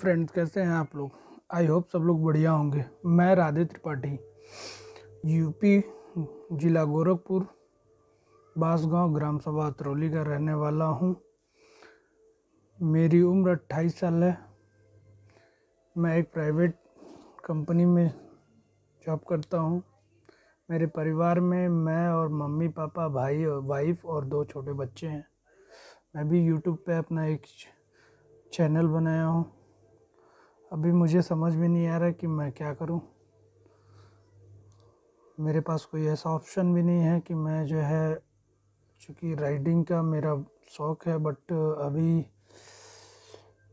friends कैसे हैं आप लोग आई होप सब लोग बढ़िया होंगे मैं राधे त्रिपाठी यूपी जिला गोरखपुर बांसगांव ग्राम सभा अतरौली का रहने वाला हूं मेरी उम्र अट्ठाईस साल है मैं एक प्राइवेट कंपनी में जॉब करता हूं मेरे परिवार में मैं और मम्मी पापा भाई और वाइफ और दो छोटे बच्चे हैं मैं भी यूट्यूब पे अपना एक चैनल बनाया हूँ अभी मुझे समझ में नहीं आ रहा कि मैं क्या करूं मेरे पास कोई ऐसा ऑप्शन भी नहीं है कि मैं जो है चूँकि राइडिंग का मेरा शौक़ है बट अभी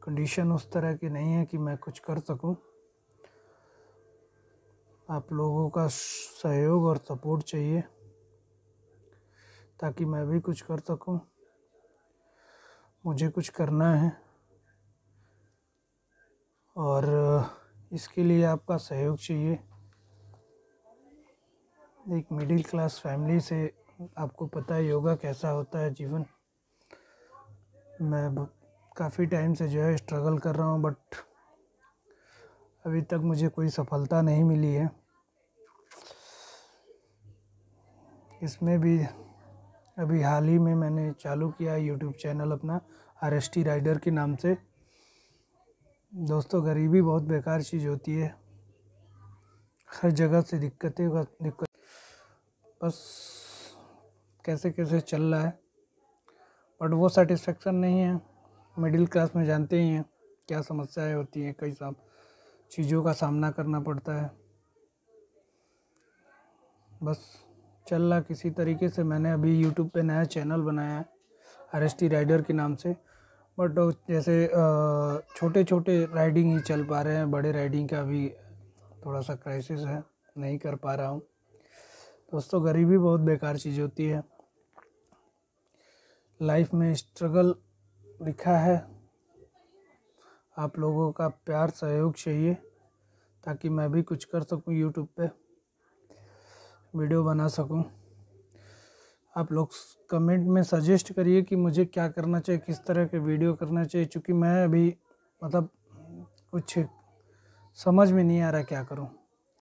कंडीशन उस तरह की नहीं है कि मैं कुछ कर सकूं आप लोगों का सहयोग और सपोर्ट चाहिए ताकि मैं भी कुछ कर सकूं मुझे कुछ करना है और इसके लिए आपका सहयोग चाहिए एक मिडिल क्लास फैमिली से आपको पता है योगा कैसा होता है जीवन मैं काफ़ी टाइम से जो है स्ट्रगल कर रहा हूँ बट अभी तक मुझे कोई सफलता नहीं मिली है इसमें भी अभी हाल ही में मैंने चालू किया यूट्यूब चैनल अपना आर एस टी राइडर के नाम से दोस्तों गरीबी बहुत बेकार चीज़ होती है हर जगह से दिक्कतें दिक्कत बस कैसे कैसे चल रहा है बट वो सेटिस्फेक्शन नहीं है मिडिल क्लास में जानते ही हैं क्या समस्याएं होती हैं कई सब चीज़ों का सामना करना पड़ता है बस चल रहा किसी तरीके से मैंने अभी यूट्यूब पे नया चैनल बनाया है आर राइडर के नाम से बट जैसे छोटे छोटे राइडिंग ही चल पा रहे हैं बड़े राइडिंग का भी थोड़ा सा क्राइसिस है नहीं कर पा रहा हूँ दोस्तों गरीबी बहुत बेकार चीज़ होती है लाइफ में स्ट्रगल लिखा है आप लोगों का प्यार सहयोग चाहिए ताकि मैं भी कुछ कर सकूं यूट्यूब पे वीडियो बना सकूं आप लोग कमेंट में सजेस्ट करिए कि मुझे क्या करना चाहिए किस तरह के वीडियो करना चाहिए चूँकि मैं अभी मतलब कुछ समझ में नहीं आ रहा क्या करूँ